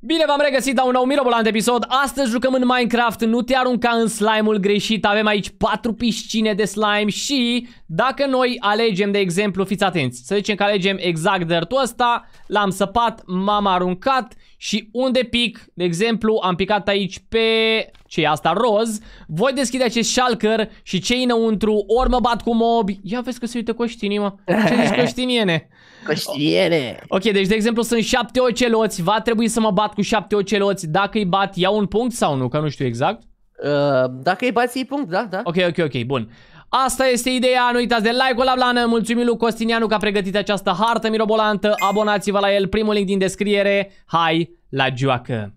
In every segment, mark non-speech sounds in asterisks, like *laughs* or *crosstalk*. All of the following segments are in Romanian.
Bine v-am regăsit la un nou mirobolant episod Astăzi jucăm în Minecraft Nu te arunca în slime-ul greșit Avem aici patru piscine de slime Și dacă noi alegem de exemplu Fiți atenți, să zicem că alegem exact dirtul ăsta L-am săpat M-am aruncat și unde pic De exemplu am picat aici pe ce asta, roz Voi deschide acest shulker și cei înăuntru Ori mă bat cu mobi Ia vezi că se uită coștinii mă Ce zici *laughs* coștiniene Coștiere. Ok, deci de exemplu sunt șapte oceloți, va trebui să mă bat cu șapte oceloți. Dacă îi bat, iau un punct sau nu? Că nu știu exact. Uh, dacă îi bat, iei punct, da, da. Ok, ok, ok, bun. Asta este ideea, nu uitați de like-ul la blană, mulțumim lui Costinianu că a pregătit această hartă mirobolantă, abonați-vă la el, primul link din descriere, hai la joacă!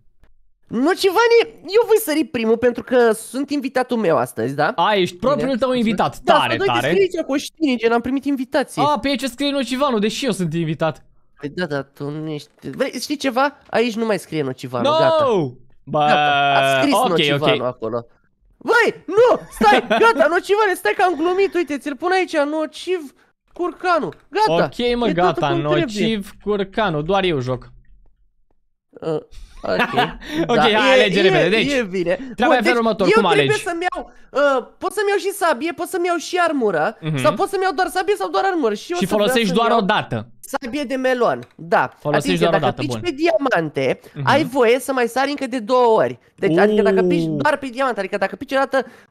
Nu, Civani, eu voi sări primul pentru că sunt invitatul meu astăzi, da? A, ești Bine. propriul tău invitat. Da, tare, da, tare. Da, să cu știne, gen, am primit invitații. A, pe aici scrie Nocivanu, deși eu sunt invitat. Păi da, da, tu nu ești... Vrei, știi ceva? Aici nu mai scrie Nocivanu, no! gata. Bă, gata, a scris okay, Nocivanu okay. acolo. Băi, nu, stai, *laughs* gata, Nocivane, stai că am glumit, uite, ți-l pun aici, Nociv, Curcanu. gata. Ok, mă, e gata, Nociv, trebuie. Curcanu. doar eu joc. Uh. *laughs* Ok, da. hai, alege e, repede. Deci, e bine. Treaba Bun, deci, felul următor, eu cum alegi? trebuie să-mi iau, uh, pot să-mi iau și sabie, pot să-mi iau și armură, uh-huh. sau pot să-mi iau doar sabie sau doar armură. Și, și folosești doar o dată. Sabie de melon, da. Folosești Atinge, doar dacă dată. pici bun. pe diamante, uh-huh. ai voie să mai sari încă de două ori. Deci, uh. adică dacă pici doar pe diamant, adică dacă pici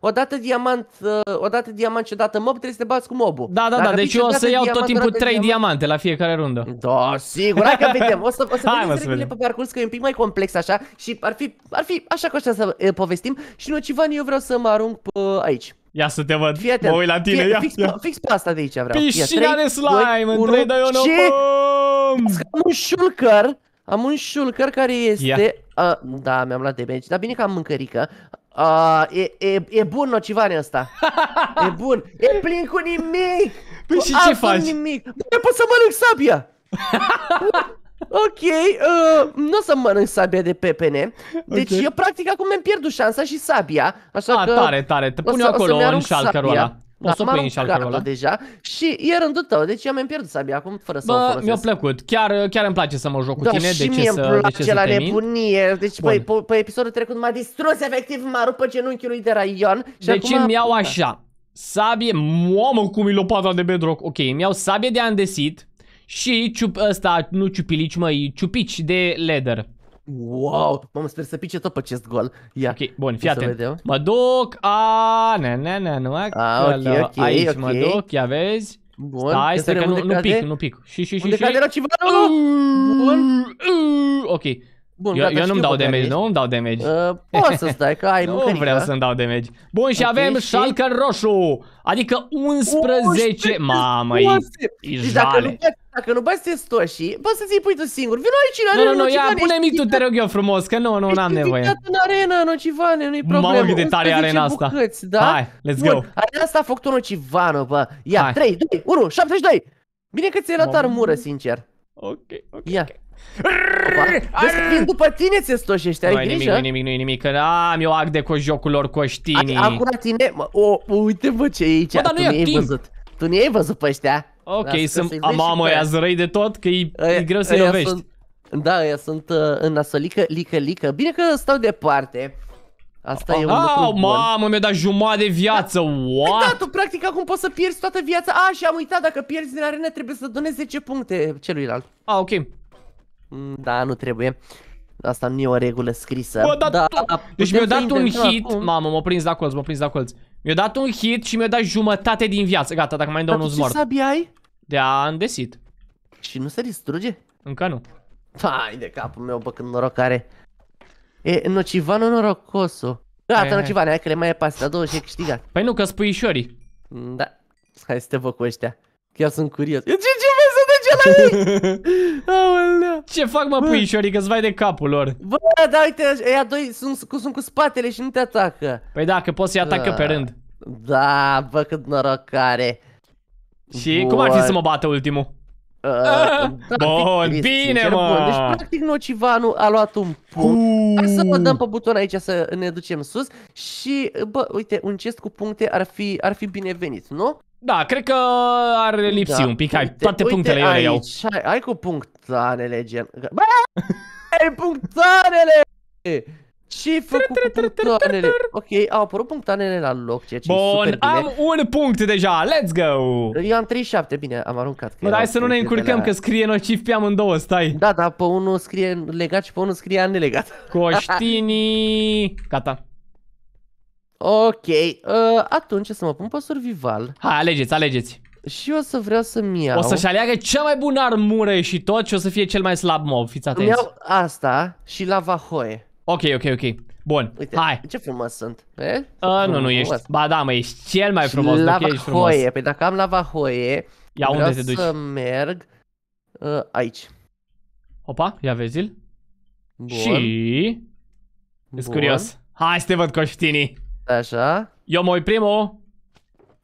o dată diamant, uh, dată diamant și o dată mob, trebuie să te bați cu mobul. Da, da, da dacă da, deci eu o să iau tot timpul trei diamante la fiecare rundă. Da, sigur, hai că vedem. O să, vedem pe parcurs că e un pic mai complet complex așa și ar fi, ar fi așa cu așa să uh, povestim și nu, Civan, eu vreau să mă arunc uh, aici. Ia să te văd, Fii mă uit la tine, Fie, ia, fix, ia. fix pe asta de aici vreau. Piscina de slime, 2, 1, 3, 2, 1, ce? Am un shulker, am un shulker care este... Ia. Uh, da, mi-am luat de bench, dar bine că am mâncărică. Uh, e, e, e bun nocivane asta. e *laughs* bun, e plin cu nimic. Păi și ce faci? Nimic. Nu pot să mănânc sabia. *laughs* ok, uh, nu o să mănânc sabia de pepene. Deci okay. eu practic acum mi-am pierdut șansa și sabia. Așa A, că tare, tare. Te pun eu acolo în șalcărul ăla. Da, o să plin și deja și e rândul tău, deci eu mi-am pierdut sabia acum fără să Bă, mi-a plăcut, chiar, chiar îmi place să mă joc cu da, tine, și deci mie îmi place de ce la să nebunie, deci pe, pe, pe, episodul trecut m-a distrus efectiv, m-a rupt pe genunchiul lui de raion. Și deci acum... îmi iau așa, sabie, mamă cum e lopata de bedrock, ok, îmi iau sabie de andesit, și ciup, ăsta, nu ciupilici, măi, ciupici de leather. Wow, mamă, sper să pice tot pe acest gol. Ia, ok, bun, fii atent. Mă duc, a, ne, ne, ne, nu, a, okay, okay, aici okay. mă duc, ia vezi. Bun, Stai, să că nu, nu pic, nu pic. Și, și, și, unde și. Unde cade ceva? Bun. Ok. Bun, eu, eu nu-mi dau damage, nu Nu-mi dau damage. Uh, poți să stai, că ai mâncărică. *laughs* Nu vreau să-mi dau damage. Bun, și okay, avem și... Schalke roșu, adică 11, 11. mamă, e e jale. Deci dacă nu dacă nu bați testoșii, poți să ți pui tu singur. Vino aici, la Nu, nu, nu, ia, pune mic tu, te rog eu frumos, că nu, nu, n-am nevoie. Ești în arena, Nocivane, nu-i problemă. Mamă, cât de tare arena asta. Bucăți, da? Hai, let's Bun. go. Arena asta a făcut o Nocivano, bă. Ia, Hai. 3, 2, 1, 72. Bine că ți-ai luat armură, sincer. Ok, ok, ia. ok. Vezi că vin după tine țestoși ăștia, ai grijă? Nu-i nimic, nu-i nimic, că am eu act de cu jocul lor coștinii. Acum la tine, uite bă ce e aici, tu nu i-ai văzut. Tu nu i-ai văzut pe ăștia. Ok, sunt, mamă, ăia sunt de tot, că e, aia, e greu să-i lovești. Sunt, da, eu sunt uh, în nasolică, lică, lică. Bine că stau departe. Asta Aha, e un lucru bun. mamă, mi-a dat jumătate de viață, da. what? Păi da, tu practic acum poți să pierzi toată viața. A, și am uitat, dacă pierzi din arena trebuie să donezi 10 puncte celuilalt. A, ah, ok. Mm, da, nu trebuie. Asta nu e o regulă scrisă. Bă, da, da, deci mi-a dat un hit. Acum. Mamă, m-a prins la colț, m-a prins la colț. Mi-a dat un hit și mi-a dat jumătate din viață. Gata, dacă mai dau unul mort. ce sabie ai? De-a îndesit. Și nu se distruge? Încă nu. Hai de capul meu, bă, când noroc are. E nocivano norocoso. Gata, da, nocivan, hai că le mai e pasta două și e câștigat. Păi nu, că spuișorii. Da. Hai să te văd cu ăștia. eu sunt curios. Ce, ce vezi să duce la ei? *laughs* Aolea. Ce fac, mă, puișorii, că-ți vai de capul lor? Bă, da, uite, ăia doi sunt, cu, sunt cu spatele și nu te atacă. Păi da, că poți să-i atacă da. pe rând. Da, bă, cât noroc are. Și Bun. cum ar fi să mă bată ultimul? Uh, *laughs* bun, trist, bine, mă! Bun. Deci, practic, Nocivanu a luat un punct. Hai să mă dăm pe buton aici să ne ducem sus și, bă, uite, un chest cu puncte ar fi, ar fi binevenit, nu? Da, cred că ar lipsi da, un pic. Hai, uite, toate punctele uite eu le iau. Hai, hai cu punctanele, gen... Bă! *laughs* punctanele! Ce-ai făcut cu punctanele? Ok, au apărut punctanele la loc, ceea ce Bun, super bine. am un punct deja, let's go! Eu am 37, bine, am aruncat. Bă, hai să nu ne încurcăm, la... că scrie nocif pe amândouă, stai. Da, da, pe unul scrie legat și pe unul scrie nelegat. *laughs* Coștini! Gata. Ok, uh, atunci să mă pun pe survival. Hai, alegeți, alegeți. Și o să vreau să-mi iau O să-și aleagă cea mai bună armură și tot Și o să fie cel mai slab mob, fiți atenți Îmi iau asta și lavahoe Ok, ok, ok. Bun, Uite, hai. ce frumos sunt. E? A, frumos. nu, nu ești. Ba da, mă, ești cel mai frumos. Și lava ești frumos. hoie. Păi dacă am lava hoie, ia vreau unde te duci? să merg uh, aici. Opa, ia vezi-l. Și... Ești curios. Hai să te văd coștinii. Așa. Eu mă uit primul.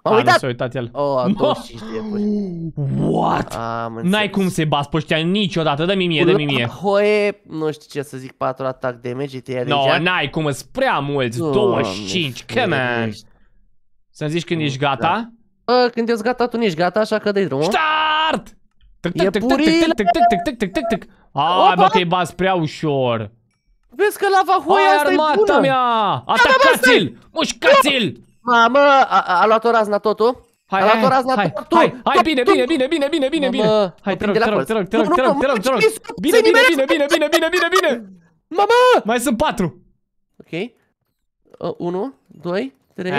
M-am A, uitat. Nu s-a uitat el. Oh, *laughs* 25 de What? Am N-ai cum să-i bați pe ăștia niciodată, dă-mi mie, dă-mi mie. Hoe, nu știu ce să zic, 4 atac de damage, te ia No, deja. n-ai cum, sunt prea mulți, 25, come on. Să-mi zici când ești gata? Da. Bă, când ești gata, tu nu ești gata, așa că dai drumul. Start! Ai, bă, că-i bați prea ușor. Vezi că lava hoia asta e bună. Armata mea! Atacați-l! Mușcați-l! Mamă, a, a luat-o razna totul? Hai, hai, hai, hai, hai, hai, bine, bine, bine, bine, bine, bine, bine. Hai, te rog, te rog, te rog, te rog, te rog, te rog, Bine, bine, bine, bine, bine, bine, bine, bine. Mamă! Mai sunt patru. Ok. Unu, doi, trei,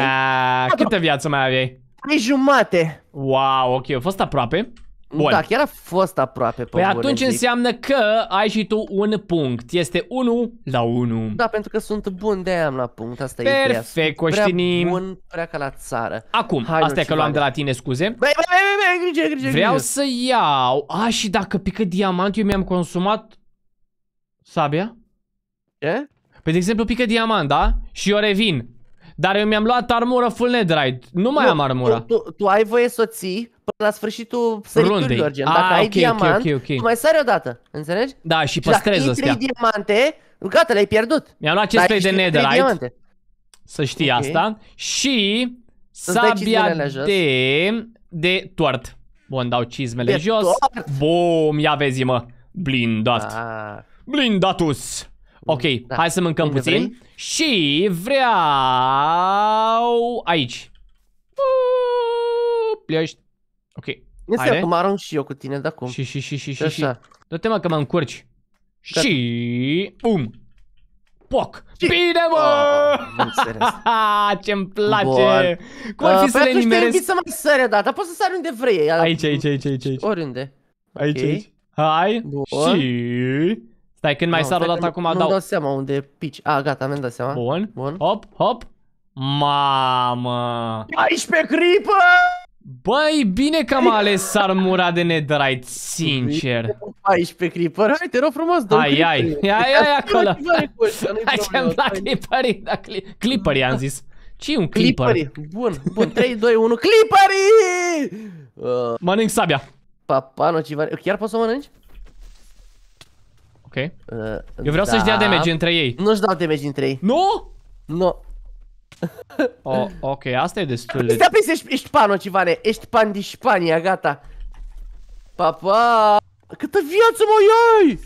Câtă viață mai aveai? Trei jumate. Wow, ok, a fost aproape. Bun. Da, chiar a fost aproape pe Păi atunci zic. înseamnă că ai și tu un punct. Este 1 la 1. Da, pentru că sunt bun de am la punct. Asta Perfect, e Perfect, Coștinim. Prea bun, prea ca la țară. Acum, Hai, asta e că luam de la tine scuze. Băi, băi, băi, băi, grijă, grijă, Vreau grijă. să iau. A, și dacă pică diamant, eu mi-am consumat sabia. Ce? Păi, de exemplu, pică diamant, da? Și eu revin. Dar eu mi-am luat armură full netherite. Nu mai nu, am armura. Tu, tu, tu ai voie să ții până la sfârșitul săriturilor, gen. Ah, dacă ah, ai okay, diamant, okay, okay, okay. mai sari odată, înțelegi? Da, și păstrezi dacă astea. trei diamante, gata, le-ai pierdut. Mi-am luat acest de netherite, să știi okay. asta, și sabia de, de toart. Bun, dau cizmele de jos. Toart. Bum, ia vezi, mă. Blindat. Ah. Blindatus. Ok, da. hai să mâncăm Bine puțin. Vrei? Și vreau aici. Plești. Ok. Este acum arunc și eu cu tine de da, acum. Și, și, și, și, și, Așa. Dă-te mă că mă încurci. Gata. Și... Bum! Poc! Și... Bine, mă! Oh, *laughs* Ce-mi place! Bun. Cum ar fi uh, să le nimeresc? să mai sări o dată, poți să sari unde vrei. Aici, aici, aici, aici. aici. Oriunde. Aici, okay. aici. Hai! Bun. Și... Stai, când mai no, sar o dată acum nu dau... Nu dau seama unde pici. A, gata, mi-am dat seama. Bun. Bun. Hop, hop. Mamă! Aici pe creeper! Băi, bine că am ales sarmura de netherite, sincer. pe creeper, hai, te rog frumos, dă Ai, ai, ai, ai, acolo. Hai ce am dat creeperii, da, clipperii am zis. ce un clipper? bun, bun, 3, 2, 1, clipperii! Mănânc sabia. Papa, Papano, ceva, chiar poți să o mănânci? Ok. Uh, Eu vreau să-și dea da. damage între ei. Nu-și dau damage între ei. Nu? Nu. O, ok, asta e destul de... Stai păi, ești, ești panul, Civane, ești pan din Spania, gata. Pa, pa! Câtă viață, mă, iai!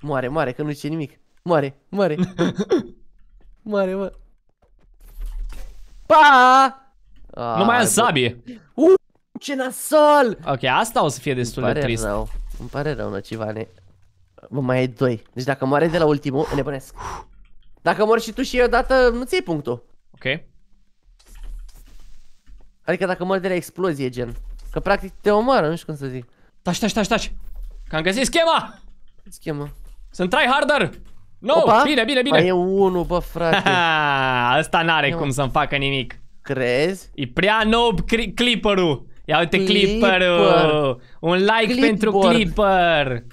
Moare, moare, că nu zice nimic. Moare, moare. *laughs* moare, mă. Pa! A, nu mai am sabie. Uh, ce nasol! Ok, asta o să fie destul de trist. Rău. Îmi pare rău, Nocivane. Mă, mai ai doi. Deci dacă moare de la ultimul, nebunesc. Dacă mor și tu și eu odată, nu ți punctul. Ok. Adică dacă mor de la explozie, gen. Că practic te omoară, nu știu cum să zic. Taci, taci, taci, taci. Că am găsit schema! Schema. Sunt try harder! No, Opa. bine, bine, bine. Mai e unul, bă, frate. *laughs* Asta n-are cum să-mi facă nimic. Crezi? E prea noob clipperul. Ia uite clipperul. Clipper. Un like Clipboard. pentru clipper.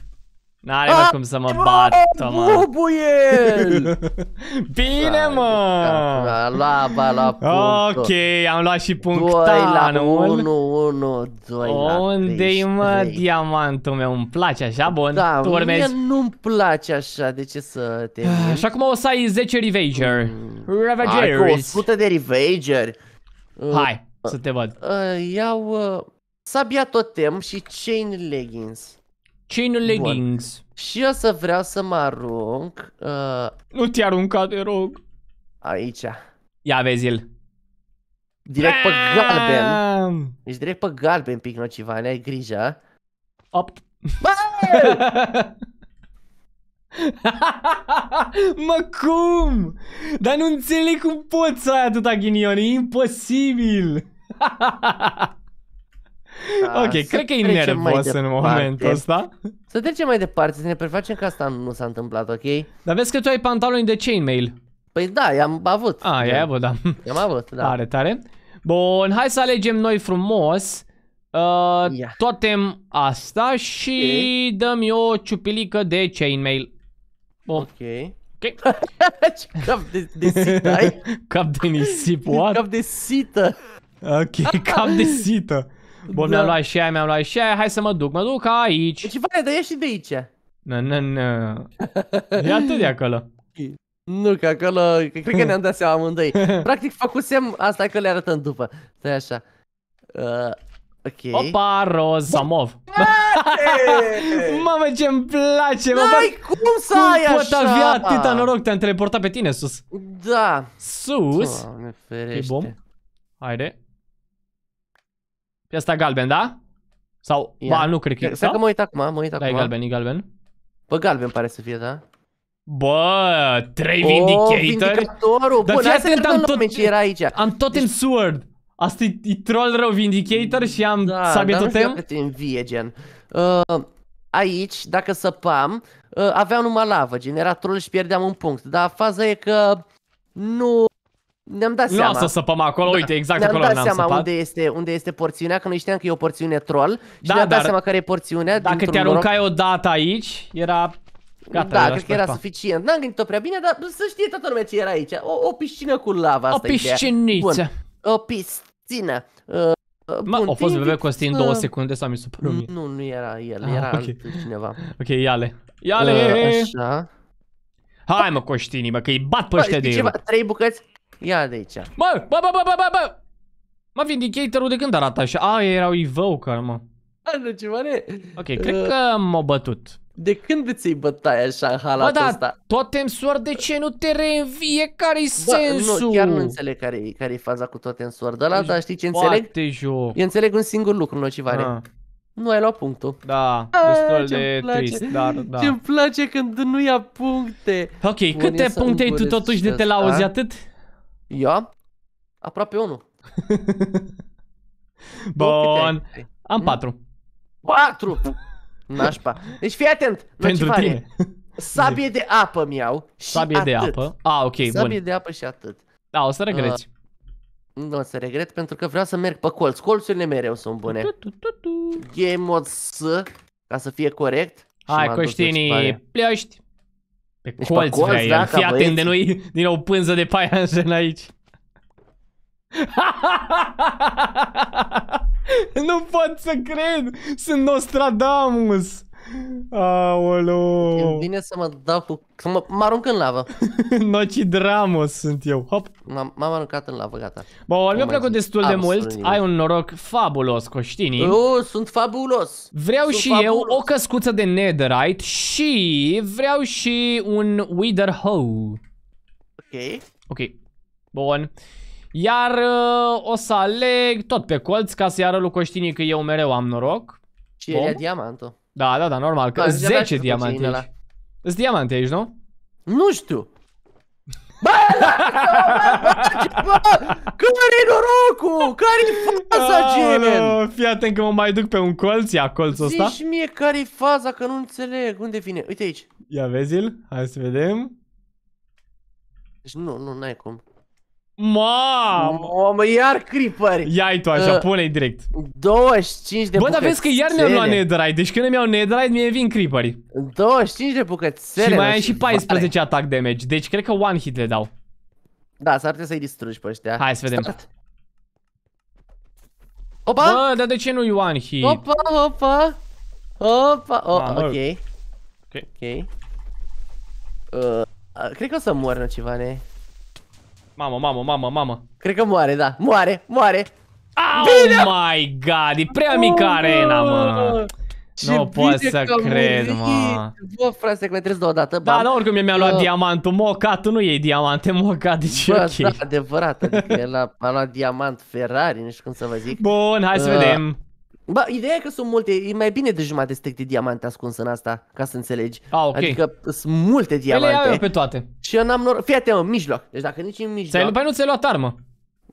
N-are mă ah, cum să mă bat, Toma. Bubuiel! *laughs* Bine, mă! A da, luat da, la punct. Ok, am luat și punctanul. 1, 1, 2 la Unde-i, mă, diamantul meu? Îmi place așa? Da, bun, da, tu mie nu-mi place așa, de ce să te... Ah, și acum o să ai 10 Revager. Mm. Revager. Ai 100 de Revager. Uh, Hai, să te văd. Uh, iau uh, sabia totem și chain leggings. Chain leggings. Bun. Și o să vreau să mă arunc... Uh... Nu te arunca, te rog. Aici. Ia vezi-l. Direct pe galben. Ești direct pe galben, nociva, ai grijă. Op. *laughs* mă, cum? Dar nu înțeleg cum poți să ai atâta ghinion, e imposibil! *laughs* Da, ok, cred că e nervos în momentul ăsta. Să trecem mai departe, să ne prefacem că asta nu s-a întâmplat, ok? Dar vezi că tu ai pantaloni de chainmail. Păi da, i-am avut. Ah, i-ai da. avut, da. I-am avut, da. Tare, tare. Bun, hai să alegem noi frumos uh, yeah. totem asta și okay. dă o ciupilică de chainmail. Bun. Ok. Ok. *laughs* cap de, de sită ai? *laughs* Cap de nisip, what? Cap de sită. Ok, cap de sită. Bun, da. mi-am luat și aia, mi-am luat și aia, hai să mă duc, mă duc aici. Deci, vale, dar ieși de aici. Nu, nu, nu. E atât de acolo. Nu, că acolo, că cred că ne-am dat seama amândoi. *laughs* Practic, facusem asta că le arătăm după. Stai așa. Uh, ok. Opa, Rozamov. *laughs* Mamă, ce-mi place! Mă, N-ai cum să cum ai pot așa? avea atâta noroc? Te-am teleportat pe tine sus. Da. Sus? Doamne, ferește. E bom? Haide. Pe asta galben, da? Sau, Ia. ba, nu cred că e. Stai că mă uit acum, mă uit acum. Da, e galben, e galben. Bă, galben pare să fie, da? Bă, trei oh, vindicator. vindicatorul. Dar Bun, hai am tot, ce era aici. Am tot deci... în sword. Asta e, troll rău vindicator și am da, sabie totem. Da, dar nu știu te învie, gen. Uh, aici, dacă săpam, uh, aveam numai lavă, gen, era troll și pierdeam un punct. Dar faza e că nu ne-am dat seama. Nu să săpăm acolo, da. uite, exact ne-am acolo ne-am seama săpat. unde este, unde este porțiunea, că noi știam că e o porțiune troll și da, ne-am dat seama care e porțiunea. Dacă te aruncai o dată aici, era... Gata, da, cred că era pa. suficient. N-am gândit-o prea bine, dar să știe toată lumea ce era aici. O, o piscină cu lava, asta O pisciniță. O piscină. Uh, uh Mă, a fost bebe Costin uh, două secunde sau mi se părut Nu, nu era el, ah, era okay. cineva. Ok, iale. Uh, iale! Uh, așa. Hai mă, Coștini, mă, că îi bat pe ăștia de ceva, trei bucăți, Ia de aici. Bă, bă, bă, bă, bă, bă, bă! Mă, din ul de când arată așa? A, erau evoker, mă. Nu ce mare. Ok, cred că uh, m-au bătut. De când îți iei bătaia așa în halatul Bă, dar totem sword, de ce nu te reînvie? Care-i sensul? Nu, chiar nu înțeleg care-i faza cu totem sword ăla, dar știi ce înțeleg? Joc. Eu înțeleg un singur lucru, nocivare. Ah. Nu ai luat punctul. Da, destul de place. trist, dar da. Ce-mi place când nu ia puncte. Ok, câte puncte ai tu totuși de te lauzi atât? Ia? Aproape unul. *laughs* Bun. Am hm? patru patru Nașpa. Deci fii atent. Pentru ce tine. Sabie de apă mi-au și Sabie atât. de apă? Ah, ok, Sabie bun. Sabie de apă și atât. Da, o să regreți. Uh, nu o să regret pentru că vreau să merg pe colț. Colțurile mereu sunt bune. Tu, tu, tu, Game mode S, ca să fie corect. Hai, coștinii, pleaști. Pe deci colț, pe colț vrea da, Fii atent de noi, din nou pânză de paianjen aici. *laughs* nu pot să cred! Sunt Nostradamus! *laughs* Aoleu! Îmi vine să mă dau cu... Să mă, mă arunc în lavă. *laughs* dramă sunt eu. Hop! M-am aruncat în lavă, gata. Bă, mi-a plăcut destul de mult. Nimic. Ai un noroc fabulos, Coștini. Eu oh, sunt fabulos! Vreau sunt și fabulos. eu o căscuță de netherite și vreau și un wither hoe. Ok. Ok. Bun. Iar uh, o să aleg tot pe colț ca să iară lui Coștini că eu mereu am noroc. Și e diamantul. Da, da, da, normal. Că da, 10 diamante aici. Sunt diamante aici, nu? Nu știu. Bă, care-i norocul? Care-i faza, gen? Fii atent că mă mai duc pe un colț, ia colțul ăsta. Zici mie care-i faza, că nu înțeleg. Unde vine? Uite aici. Ia vezi-l, hai să vedem. Deci nu, nu, n-ai cum. Mamă! Mamă, iar creeper! Ia-i tu așa, uh, pune-i direct. 25 de bucățele Bă, dar vezi că iar mi am luat netherite, deci când mi-au netherite, mie vin creeperi. 25 de bucățele. Și mai am și 14 vale. attack damage, deci cred că one hit le dau. Da, s-ar trebui să-i distrugi pe ăștia. Hai să vedem. Start. Opa! Bă, dar de ce nu-i one hit? Opa, opa! Opa, o, Mamă. ok. Ok. Ok. Uh, cred că o să mor moară ceva, ne? Mamă, mamă, mamă, mamă. Cred că moare, da. Moare, moare. Oh bine! my god, e prea mică oh, arena, mă. nu pot să cred, mă. Bă, frate, că mai trebuie dată. Da, nu, da, oricum mi-a luat uh. diamantul. Moca, tu nu iei diamante, moca, deci Bă, ok. Da, adevărat, adică el a, a luat diamant Ferrari, nu știu cum să vă zic. Bun, hai să uh. vedem. Ba ideea e că sunt multe, e mai bine de jumătate stack de diamante ascuns în asta, ca să înțelegi. A, ah, okay. Adică sunt multe păi diamante. Ele le iau pe toate. Și eu n-am noroc. Fii atent, în mijloc. Deci dacă nici în mijloc. Ți-ai, păi nu ți-ai luat armă.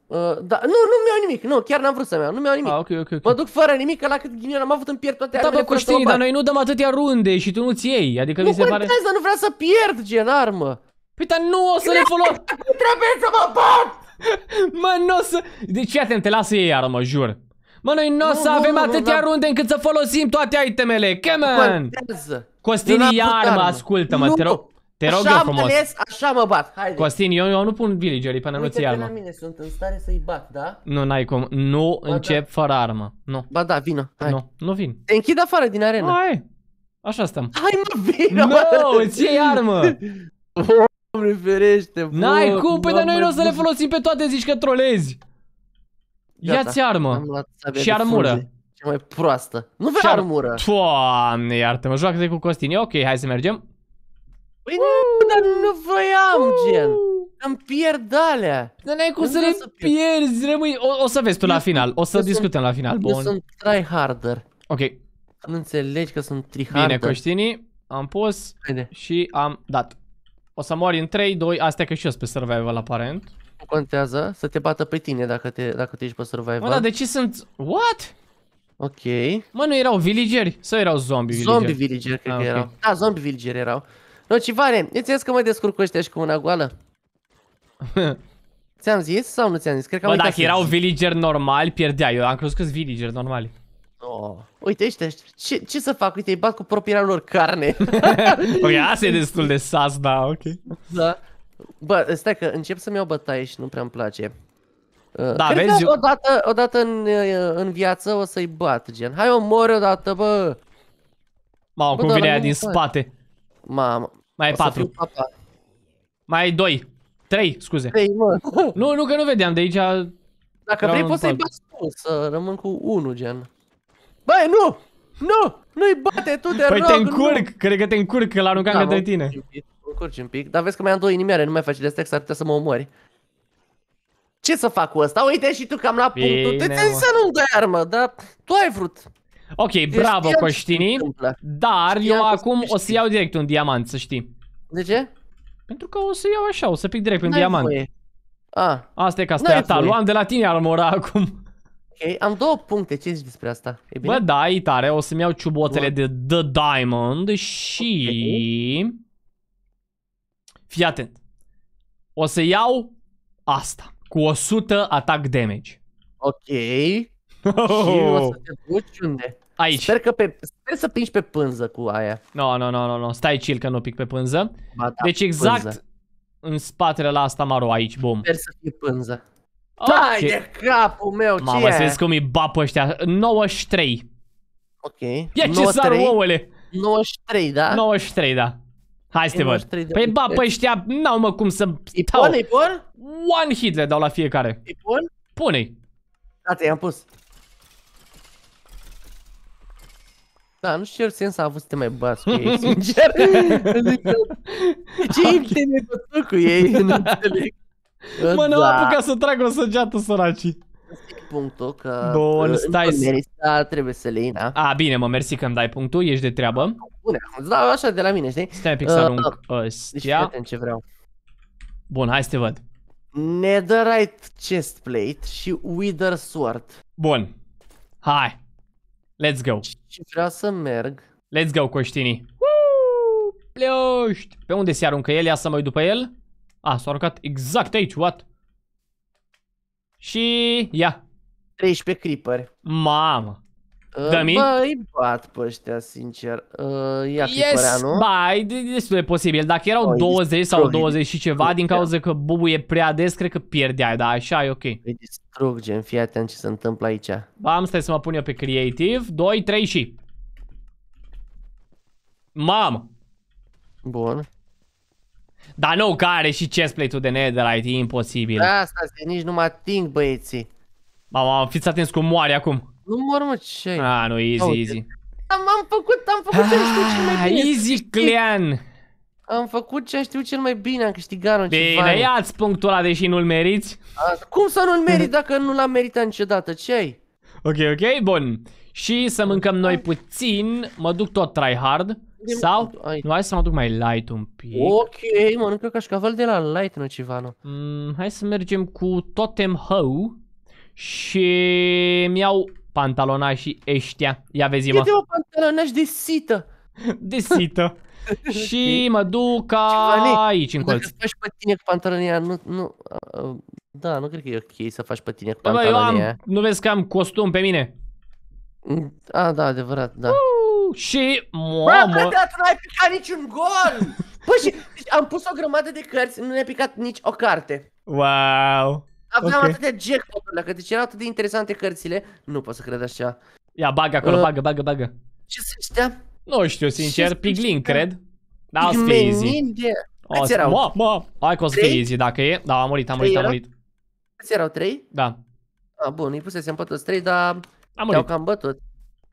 Uh, da, nu, nu mi-au nimic, nu, chiar n-am vrut să-mi iau, nu mi-au nimic. A, ah, okay, okay, okay. Mă duc fără nimic, că la cât ghinion am avut în pierd toate da, armele. Da, știi, dar noi nu dăm atâtea runde și tu nu-ți iei, adică nu mi se pare... Nu contează, nu vreau să pierd, gen, armă. Păi, dar nu o să le folos... Trebuie să mă bat! *laughs* mă, nu o să... Deci, fii atent, te lasă ei armă, jur. Mă, noi nu o să avem atâtea runde încât să folosim toate itemele. Come on! Costin, iar mă, ascultă-mă, te rog. Te rog așa eu frumos. așa mă bat, haide. Costin, eu, eu nu pun villagerii până nu-ți armă. la mine, sunt în stare să-i bat, da? Nu, n-ai cum. Nu ba da. încep da. fără armă. Nu. Ba da, vină. Hai. Nu, nu vin. Te închid afară din arenă. Hai. Așa stăm. Hai mă, vină. Nu, no, îți iei armă. Doamne ferește, N-ai cum, păi dar noi nu o să le folosim pe toate, zici că trolezi. Ia-ți armă și armură. Ce mai proastă. Nu vreau armură. Toamne, iartă-mă, joacă-te cu Costine. Ok, hai să mergem. Păi nu, dar nu voiam, gen. Îmi pierd alea. Dar n-ai cum să le pierzi, rămâi... O, să vezi tu la final, o să discutăm la final, Eu sunt tryharder. Ok. Nu înțelegi că sunt tryharder. Bine, Coștinii, am pus și am dat. O să mori în 3, 2, astea că și eu sunt pe survival aparent nu contează, să te bată pe tine dacă, te, dacă te ești pe survival. Mă, da, de ce sunt... What? Ok. Mă, nu erau villageri? Sau erau zombie villageri? Zombie villageri, cred ah, că okay. erau. Da, zombie villageri erau. Nu, Civare, îți că mă descurc cu ăștia și cu una goală? *laughs* ți-am zis sau nu ți-am zis? Cred că Bă, dacă erau villageri normali, pierdea. Eu am crezut că sunt villageri normali. Oh. Uite ăștia, ce, ce să fac? Uite, îi bat cu propria lor carne. *laughs* Păi, asta e *laughs* destul de sas, da, ok. Da. Bă, stai că încep să-mi iau bătaie și nu prea-mi place. Uh, da, Cred vezi? Că odată, odată în, uh, în viață o să-i bat, gen. Hai omori odată, bă! Mamă, bă, cum vine aia din spate. Mamă. Mai e patru. Mai ai doi. Trei, scuze. Trei, mă. Nu, nu, că nu vedeam de aici. Dacă vrei poți să-i bat tu, să rămân cu unul, gen. Băi, nu! Nu! Nu-i bate tu de Păi rog, te încurc, nu. cred că te încurc, că l-aruncam da, către tine. Iubit curci un pic, dar vezi că mai am două inimioare, nu mai faci de stack, s-ar putea să mă omori. Ce să fac cu asta? Uite și tu că am la punctul. Te ți să nu-mi dai armă, dar tu ai vrut. Ok, bravo Coștini, dar eu acum o să iau direct un diamant, să știi. De ce? Pentru că o să iau așa, o să pic direct un diamant. A. Asta e ca asta ta, luam de la tine armora *laughs* acum. Ok, am două puncte, ce zici despre asta? E bine? Bă, da, e tare, o să-mi iau ciubotele de The Diamond și... Okay. Fii atent. O să iau asta. Cu 100 attack damage. Ok. Oh. Și o să te duci unde? Aici. Sper, că pe, sper să pingi pe pânză cu aia. Nu, no, nu, no, nu, no, nu, no, no. stai chill că nu pic pe pânză. Ba, da, deci exact pânză. în spatele la asta maro aici, Boom. Sper să fie pânză. Okay. Da, de capul meu, ce Mamă, să vezi cum îi bapă ăștia. 93. Ok. Ia ce sar ouăle. 93, da? 93, da. Hai să te văd. Păi ba, pe păi, ăștia n-au mă cum să... E bun, e bun? One hit le dau la fiecare. E bun? Pune-i. Gata, i-am pus. Da, nu știu ce sens a avut să te mai bați cu ei, sincer. *laughs* ce internet cu ei? Nu înțeleg. Mă, n-au da. apucat să trag o săgeată, săracii punctul că Bun, uh, stai să... merita, trebuie să le iei, da? A, bine, mă, mersi că îmi dai punctul, ești de treabă. Bune, îți dau așa de la mine, știi? Stai un pic să uh, arunc uh, Deci, ce vreau. Bun, hai să te văd. Netherite chestplate și Wither Sword. Bun. Hai. Let's go. Și vreau să merg. Let's go, Coștinii. Pleoști. Pe unde se aruncă el? Ia să mă uit după el. A, s-a aruncat exact aici, what? Și ia. 13 creeper. Mamă. Ă, Dă-mi? Bă, îi bat pe ăștia, sincer. Uh, ia yes, creeperea, nu? Ba, e destul de posibil. Dacă erau oh, 20 sau 20 și ceva, din cauza că bubu e prea des, cred că pierdeai, da, așa e ok. Îi distrug, gen, fii atent ce se întâmplă aici. Ba, am stai să mă pun eu pe creative. 2, 3 și... Mamă! Bun. Dar nu care și chestplate-ul de netherite, e imposibil. Asta zi, nici nu mă ating băieții. Mama, fiți atenți cum moare acum. Nu mor, mă, ce A, nu, easy, Aude. easy. Am, am făcut, am făcut ce știu cel mai ah, bine. Easy clan. Am făcut ce știu cel mai bine, am câștigat un ceva. Bine, ia-ți punctul ăla, deși nu-l meriți. A, cum să nu-l merit dacă nu l-am meritat niciodată, ce ai? Ok, ok, bun. Și să mâncăm noi puțin, mă duc tot tryhard. Sau, Ai. nu hai să mă duc mai light un pic. Ok, mănâncă cașcaval de la light, nu nu. Mm, hai să mergem cu Totem Hoe și mi-au pantalona și ăștia. Ia vezi, mă. Câteva pantalonași de sită. *laughs* De sită. *laughs* și mă duc ca aici în colț. Dacă faci pe tine cu pantalonii nu, nu, uh, da, nu cred că e ok să faci pe tine cu pantalonii Nu vezi că am costum pe mine? Mm, a, da, adevărat, da. Uh și mamă... Bă, nu ai picat niciun gol! *laughs* Păi și deci am pus o grămadă de cărți, nu ne-a picat nici o carte. Wow! Aveam okay. atâtea jackpot-uri, dacă deci erau atât de interesante cărțile, nu pot să cred așa. Ia, bagă acolo, uh, bagă, bagă, bagă. Ce sunt ăștia? Nu știu, sincer, piglin, cred. Da, o să fie easy. O să... Mă, mă, hai că o să fie easy dacă e. Da, am murit, am murit, am murit. Câți erau, trei? Da. A, ah, bun, îi pusesem pe toți trei, dar... Am murit. Te-au cam bătut.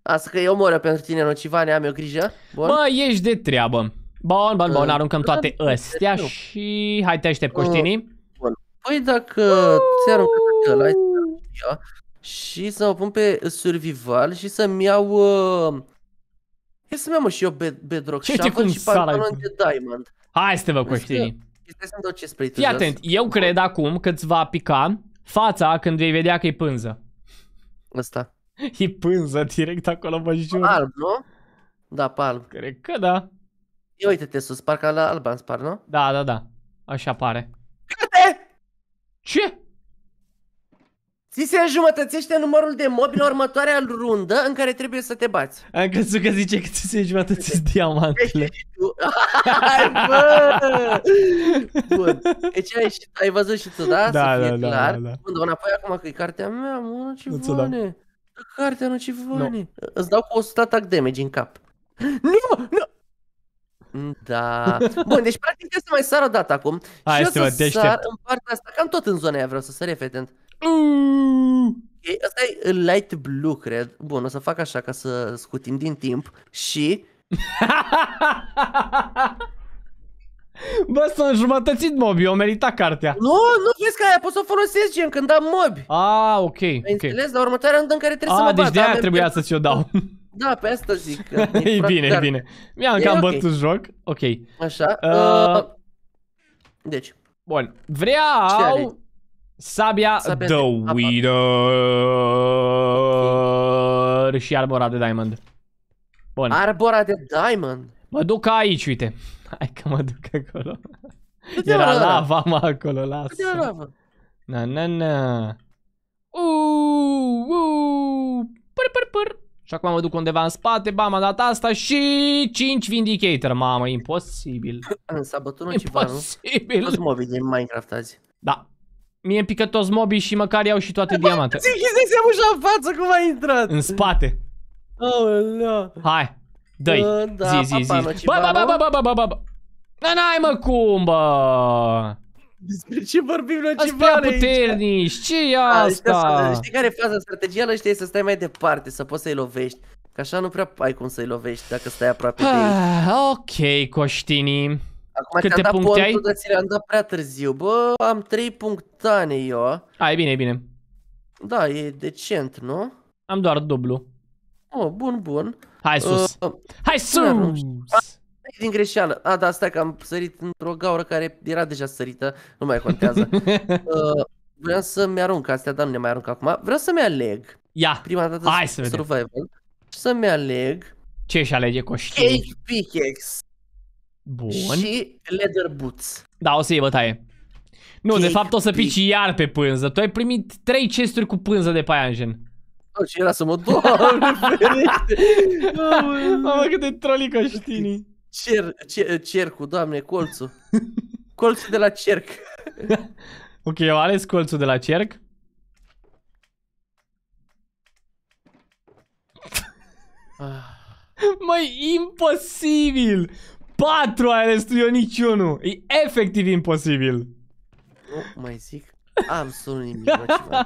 Asta că eu moră pentru tine, Nocivane, am eu grijă. Bun. Bă, ești de treabă. Bun, bun, bun, uh. aruncăm toate astea și hai te aștept, Coștinii. Uh, bun. Păi dacă ți aruncă ăla, și să mă pun pe survival și să-mi iau... Uh, ce să-mi iau și eu bedrock Ce shovel și pantalon de diamond. Hai să te vă, Coștinii. Fii atent, eu cred acum că îți va pica fața când vei vedea că e pânză. Asta. E *laughs* pânză direct acolo mă jur. Alb, nu? Da, pe alb. Cred că da. Ia uite-te sus, parcă la alban spar, nu? Da, da, da. Așa pare. Câte? Ce? Ți se înjumătățește numărul de mobi la următoarea rundă în care trebuie să te bați. Am crezut că zice că ți se înjumătățesc diamantele. Ai, bă! *laughs* Bun. Deci ai, ai văzut și tu, da? Da, să fie da, da clar. da, da, da. Bun, înapoi acum că e cartea mea, mă, ce Mulțumim. bune. Dă cartea, nu, ce no. Îți dau cu 100 attack damage în cap. *laughs* Nu, nu! Da. Bun, deci practic trebuie să mai sar o dată acum. Hai și să mă deștept. sar în partea asta, cam tot în zona aia vreau să sar efetent. Mm. Okay, asta e light blue, cred. Bun, o să fac așa ca să scutim din timp și... *laughs* *laughs* Bă, sunt jumătățit mobi, mobii, o merita cartea. Nu, nu, vezi că aia pot să o folosesc, gen, când am mobi. A, ok, Ai ok. Înțeles? La următoarea rândă în care trebuie A, să mă deci bat, de da, aia trebuia să ți-o dau. *laughs* Da, pe asta zic. *laughs* Că e bine, e bine. Mi-am cam okay. bătut joc. Ok. Așa. Uh... uh deci. Bun. Vreau sabia, sabia The Widow. okay. și arbora de diamond. Bun. Arbora de diamond. Mă duc aici, uite. Hai că mă duc acolo. Era lava, mă, acolo, lasă. Era lava. Na, na, na. Uuu, uuu, păr, păr, păr. Și acum mă duc undeva în spate, bam, am dat asta și 5 Vindicator, mamă, imposibil. S-a bătut ceva, nu? Imposibil. Toți mobii din Minecraft azi. Da. Mie îmi pică toți mobii și măcar iau și toate diamantele. Ți-ai seama ușa în față cum a intrat. În spate. Oh, no. Hai, Dă-i. Uh, da, zi, zi, zi. ba, ba, ba, ba, ba. bă, bă, bă. N-ai mă cum, bă. Despre ce vorbim noi Azi ceva prea puternici, ce e asta? A, știi care e faza strategială? Știi să stai mai departe, să poți să-i lovești. Că așa nu prea ai cum să-i lovești dacă stai aproape de ei. Ah, ok, Coștini. Acum Câte am puncte ai? Dar ți am dat prea târziu. Bă, am 3 punctane eu. Ai bine, bine. Da, e decent, nu? Am doar dublu. Oh, bun, bun. Hai uh, sus. Uh, Hai sus! din greșeală. A, da, stai că am sărit într-o gaură care era deja sărită, nu mai contează. *laughs* uh, vreau să-mi arunc astea, dar nu ne mai arunc acum. Vreau să-mi aleg. Ia, Prima dată hai să vedem. Să-mi aleg. Ce și alege coștii? Cake pickaxe. Bun. Și leather boots. Da, o să iei bătaie. Nu, cake de fapt o să pici iar pe pânză. Tu ai primit trei chesturi cu pânză de paianjen tot și era să mă doamne *laughs* ferește. Mamă, cât de troli coștinii. Cer, cer, cercul, doamne, colțul. Colțul de la cerc. *laughs* ok, eu ales colțul de la cerc. Ah. Mai imposibil! Patru ai ales tu, eu niciunul. E efectiv imposibil. Nu mai zic. Absolut nimic.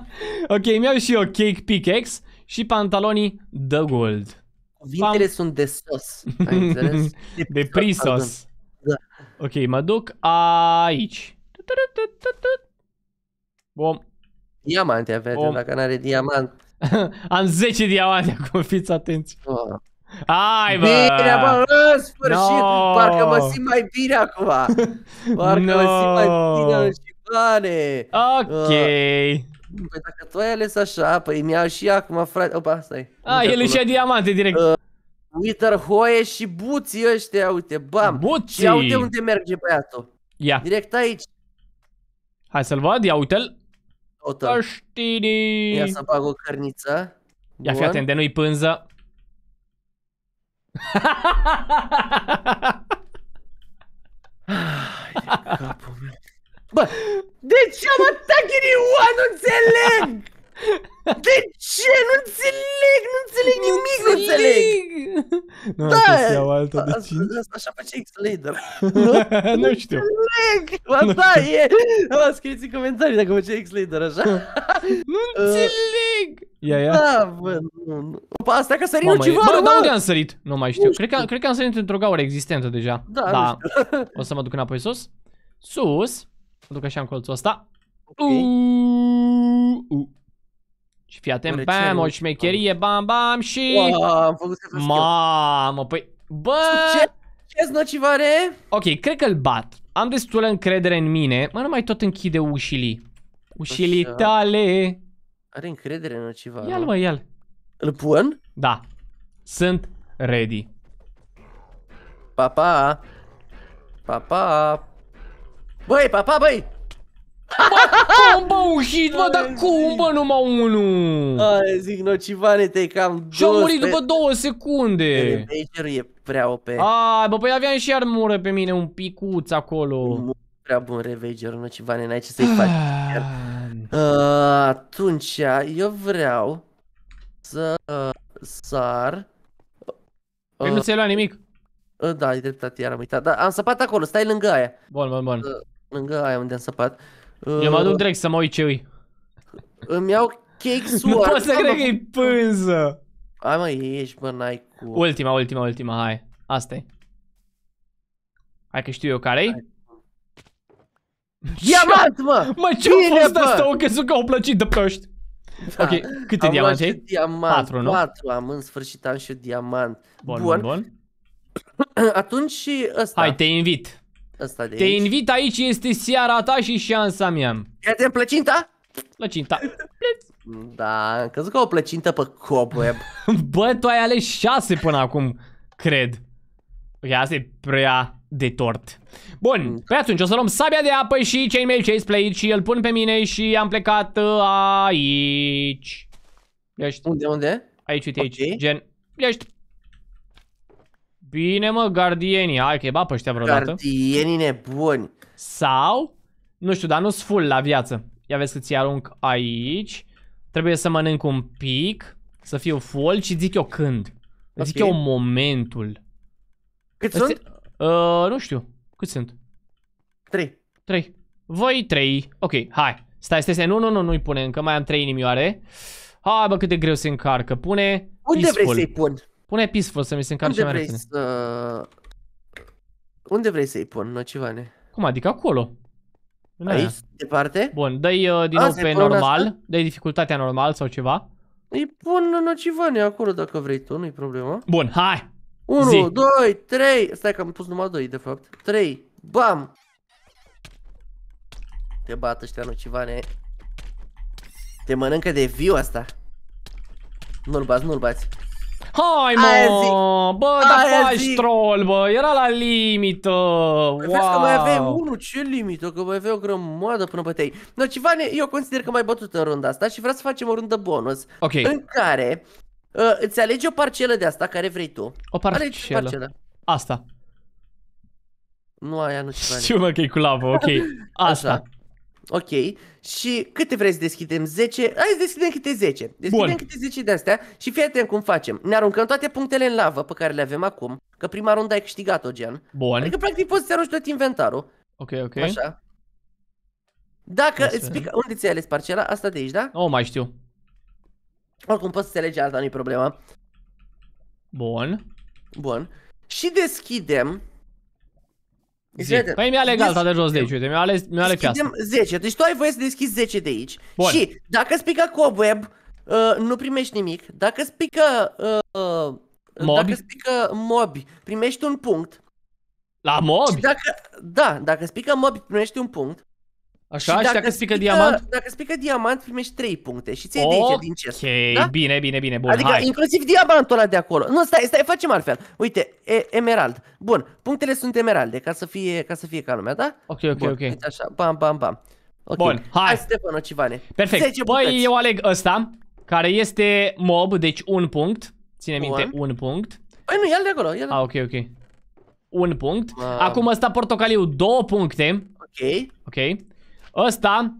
*laughs* ok, mi-au și eu cake pickaxe și pantalonii the gold. Vintele Pam. sunt de sos, ai înțeles? De, *laughs* de prisos. Da. Ok, mă duc aici. Bom. Diamante avete, Om. dacă n-are diamant. *laughs* Am 10 diamante acum, fiți atenți. Oh. Ai bă! Bine, bă, în sfârșit! No. Parcă mă simt mai bine acum! Parcă no. mă simt mai bine, nu persoane! Ok! Uh, păi dacă tu ai ales așa, păi mi-a și acum, frate... Opa, stai. A, el își ia diamante direct. Uh, Witter, Hoie și buții ăștia, uite, bam! Buții! Ia uite unde merge băiatul. Ia. Direct aici. Hai să-l văd, ia uite-l. Ia să bag o cărniță. Ia fi atent, de nu-i pânză. *laughs* Ai de capul meu. Bă! De ce am atâta ghinion? Nu înțeleg! De ce? Nu înțeleg! Nu înțeleg nimic! Nu înțeleg! Nu da. să iau altă de 5? Asta așa face X-Lader. *laughs* Nu? nu Înțeleg! Asta *laughs* nu da, e! Mă, scrieți în comentarii dacă face X-Lader așa. *laughs* nu uh, înțeleg! Ia, ia. Da, bă, nu, nu. Asta că sărit ceva, bă, dar unde am sărit? Nu mai știu. Cred, că, am sărit într-o gaură existentă deja. Da, da. O să mă duc înapoi sus. Sus duc așa în colțul ăsta. Okay. Uuu, uu. Și fii atent, bam, o șmecherie, bam, bam și... Wow, am făcut Mamă, păi... Bă! Ce nocivare? Ok, cred că-l bat. Am destulă încredere în mine. Mă, nu mai tot închide ușile. Ușile așa. tale. Are încredere în ceva. Ia-l, mă, ia-l. Îl pun? Da. Sunt ready. Pa, pa. Pa, pa. Băi, papa, băi! Bă, cum bă, un hit, bă, dar cum bă, numai unul? Aia zic, nocivane, te cam Și a murit după două secunde. Ranger e prea OP. Ai, bă, păi aveam și armură pe mine, un picuț acolo. Prea bun Ravager, nocivane, n-ai ce să-i faci. Ah. Ah, atunci, eu vreau să uh, sar. Păi nu ți-ai luat nimic. Uh, da, e dreptate, iar am uitat. Dar am săpat acolo, stai lângă aia. Bun, bun, bun. Uh, lângă aia unde am săpat. uh, Eu mă duc direct să mă uit ce -i. Îmi iau cake sua. Nu pot să cred că i pânză. Hai mă, ieși bă, n-ai cu... Ultima, ultima, ultima, hai. asta e. Hai că știu eu care-i. Diamant, mă! Mă, ce-a fost asta? O crezut că au plăcit de proști. Da. Ok, câte am diamante ai? Diamant, 4, nu? 4 am, în sfârșit am și eu diamant. Bun, bun, bun. bun. *clears throat* Atunci și ăsta. Hai, te invit. Asta de Te aici. invit aici, este seara ta și șansa mea. Ia-te plăcinta? Plăcinta. Da, am crezut că o plăcintă pe cobweb. *laughs* Bă, tu ai ales șase până acum, cred. Ok, păi asta e prea de tort. Bun, mm. păi atunci o să luăm sabia de apă și cei mei chase plate și îl pun pe mine și am plecat uh, aici. Ești. Unde, unde? Aici, uite okay. aici, gen. Ești. Bine, mă, gardienii. Hai că e bapă ăștia vreodată. Gardienii nebuni. Sau, nu știu, dar nu-s full la viață. Ia vezi că ți arunc aici. Trebuie să mănânc un pic, să fiu full și zic eu când. Okay. Zic eu momentul. Cât Asta... sunt? Uh, nu știu. Cât sunt? Trei. Trei. Voi trei. Ok, hai. Stai, stai, stai. Nu, nu, nu, nu-i pune încă. Mai am trei inimioare. Hai, bă, cât de greu se încarcă. Pune Unde peaceful. vrei să-i pun? Pune peaceful să mi se încarce mai repede. Să... Unde vrei să-i pun nocivane? Cum adică acolo? În Aici, aia. departe? Bun, dă-i uh, din A, nou pe normal, dă dificultatea normal sau ceva. Îi pun nocivane acolo dacă vrei tu, nu-i problema. Bun, hai! 1, 2, 3, stai că am pus numai 2 de fapt, 3, bam! Te bat ăștia nocivane. Te mănâncă de viu asta. Nu-l bați, nu-l bați. Hai mă, bă, dar faci troll, bă, era la limită. wow. Vezi că mai aveai unul, ce limită, că mai aveai o grămadă până băteai. No, ceva ne, eu consider că mai bătut în runda asta și vreau să facem o rundă bonus. Ok. În care uh, îți alegi o parcelă de asta care vrei tu. O parcelă. Alegi parcelă. Asta. Nu aia, nu ceva. Știu mă că e cu lavă, ok. Asta. Așa. Ok, și câte vrei să deschidem? 10? Hai să deschidem câte 10. Deschidem Bun. câte 10 de astea și fii atent cum facem. Ne aruncăm toate punctele în lavă pe care le avem acum, că prima rundă ai câștigat-o, Gian. Bun. Adică practic poți să arunci tot inventarul. Ok, ok. Așa. Dacă Asta... îți pică, unde ți-ai ales parcela? Asta de aici, da? Oh, mai știu. Oricum poți să te legi asta, nu-i problema. Bun. Bun. Și deschidem Zi. Păi mi-a legat alta de jos de aici, uite, mi-a ales, mi ales Deschidem piastră. 10, deci tu ai voie să deschizi 10 de aici. Bun. Și dacă îți pică cobweb, uh, nu primești nimic. Dacă îți pică, uh, uh mob? dacă îți pică mob, primești un punct. La mob? Și dacă, da, dacă îți pică mob, primești un punct. Așa? Și, și dacă, dacă spică diamant? Dacă spică diamant, primești 3 puncte și ți-ai okay. din cer. Ok, da? bine, bine, bine, bun, Adică hai. inclusiv diamantul ăla de acolo. Nu, stai, stai, facem altfel. Uite, e, emerald. Bun, punctele sunt emeralde, ca să fie ca, să fie ca lumea, da? Ok, ok, Bun, ok. Uite deci așa, bam, bam, bam. Okay. Bun, hai. Hai, Stefan Ocivane. Perfect. Băi, eu aleg ăsta, care este mob, deci un punct. Ține Bun. minte, un punct. Păi nu, ia de acolo, ia Ah, ok, ok. Un punct. Wow. Acum ăsta portocaliu, două puncte. Ok. Ok. Ăsta...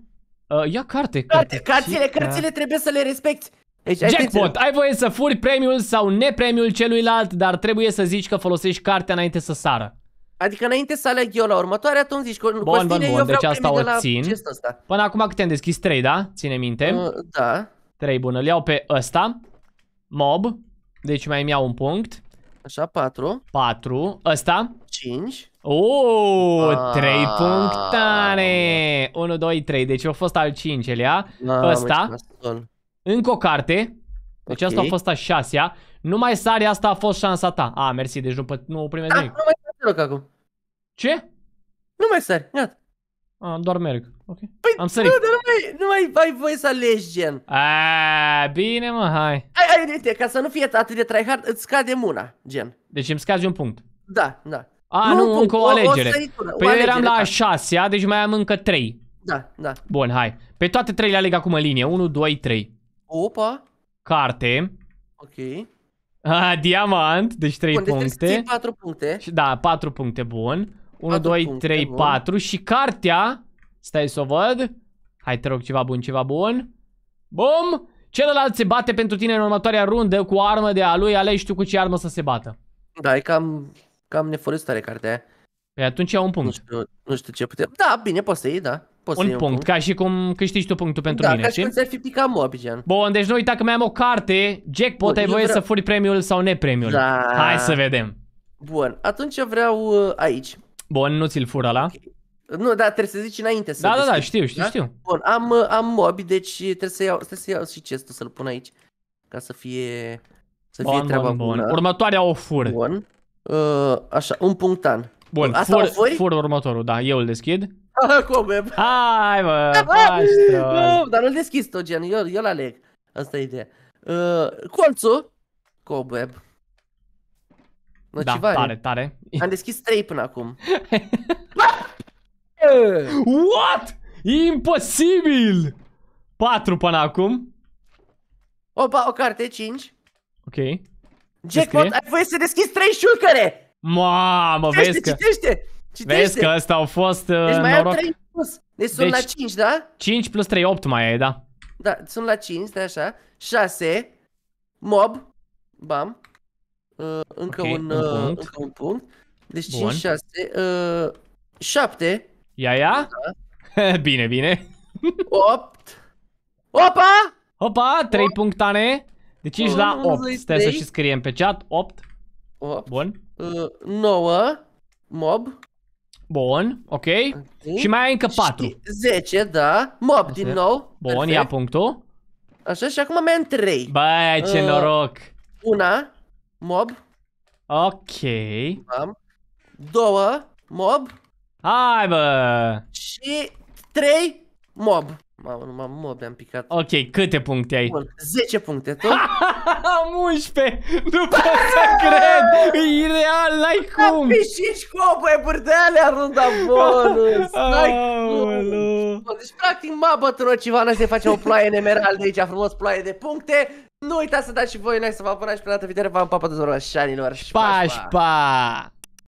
Uh, ia carte, carte. Cărțile, cărțile trebuie să le respecti. Deci, Jackpot, ai voie să furi premiul sau nepremiul celuilalt, dar trebuie să zici că folosești cartea înainte să sară. Adică înainte să aleg eu la următoare, atunci zici că bun, Costine, bun, bun. deci asta o țin. Până acum câte am deschis 3, da? Ține minte. Uh, da. 3, bun, îl iau pe ăsta. Mob. Deci mai îmi iau un punct. Așa, 4. 4. Ăsta. 5. Oh, ah, trei punctare! 1, 2, 3. Deci a fost al cincelea. Ah, Ăsta. Încă o carte. Deci okay. asta a fost a șasea. nu mai sare asta a fost șansa ta. A, mersi, deci nu, nu primești da, nimic. nu mai sare deloc acum. Ce? Nu mai sare, iată. A, ah, doar merg. Ok. Păi, Am sărit. Nu, dar nu mai, nu mai ai voie să alegi gen. A, bine mă, hai. Hai, hai, uite, ca să nu fie atât de tryhard, îți scade muna, gen. Deci îmi scazi un punct. Da, da. A, nu, nu încă o alegere. O, păi o eu eram la a da. deci mai am încă trei. Da, da. Bun, hai. Pe toate trei le aleg acum în linie. 1, 2, 3. Opa. Carte. Ok. *laughs* A, diamant, deci 3 bun, puncte. Deci trebuie 4 puncte. Da, 4 puncte, bun. 1, 2, puncte, 3, bun. 4 și cartea. Stai să o văd. Hai, te rog, ceva bun, ceva bun. Bum! Celălalt se bate pentru tine în următoarea rundă cu armă de a lui. Alegi tu cu ce armă să se bată. Da, e cam Cam neforit tare cartea aia. Păi atunci iau un punct. Nu știu, nu știu ce putem. Da, bine, poți să iei, da. Poți un, să iei punct, un punct, ca și cum câștigi tu punctul pentru da, mine, ca și cum ți-ar fi picat mobigen. Bun, deci nu uita că mai am o carte, jackpot, Bun, ai voie vreau... să furi premiul sau nepremiul. Da. Hai să vedem. Bun, atunci eu vreau uh, aici. Bun, nu ți-l fură la. Okay. Nu, dar trebuie să zici înainte să Da, da, da, știu, știu, da? știu. Bun, am, uh, am mobi, deci trebuie să iau, trebuie să iau și chestul să-l pun aici. Ca să fie, să bun, fie treaba bun, bună. Bun. Următoarea o fur. Bun. Uh, așa, un punctan. Bun, Asta fur, voi? fur următorul, da, eu îl deschid. *laughs* Cum e? Hai, mă, Nu, *laughs* dar nu-l deschis tot gen, eu, eu aleg. Asta e ideea. Uh, colțul, cobweb. No, da, ce tare, tare. Am deschis trei până acum. *laughs* What? Imposibil! 4 până acum. Opa, o carte, 5. Ok. Jackpot, ai voie să deschizi trei șulcăre! Mamă, citește, vezi că... Citește, citește. Vezi că ăsta au fost uh, Deci mai noroc. am 3 plus. Deci sunt deci, la 5, da? 5 plus 3, 8 mai e, da. Da, sunt la 5, de așa. 6, mob, bam. Uh, încă, okay, un, un uh, punct. încă un punct. Deci 5, Bun. 6, uh, 7. Ia, ia? Da. *laughs* bine, bine. 8. Opa! Opa, 3 punctane. Deci ești la 8. Stai să și scriem pe chat. 8. 8. Bun. Uh, 9. Mob. Bun, ok. okay. Și mai ai încă 4. Și 10, da. Mob Așa. din nou. Bun, Perfect. ia punctul. Așa, și acum mai am 3. Băi, ce uh, noroc. Una. Mob. Ok. Am. Două. Mob. Hai, bă. Și trei. Mob. Mamă, nu m-am mob, am picat. Ok, câte puncte ai? Bun, 10 puncte, tu? *laughs* am 11! Nu pot să cred! E ireal, n-ai cum! Am 5 copă, burdeale, alea runda bonus! *laughs* N-ai cum! Deci, practic, m-a bătut o ceva, să facem o ploaie în emerald aici, frumos, ploaie de puncte. Nu uitați să dați și voi like, să vă abonați și pe data viitoare, v-am papă papat tuturor șanilor. Pa, pa! pa.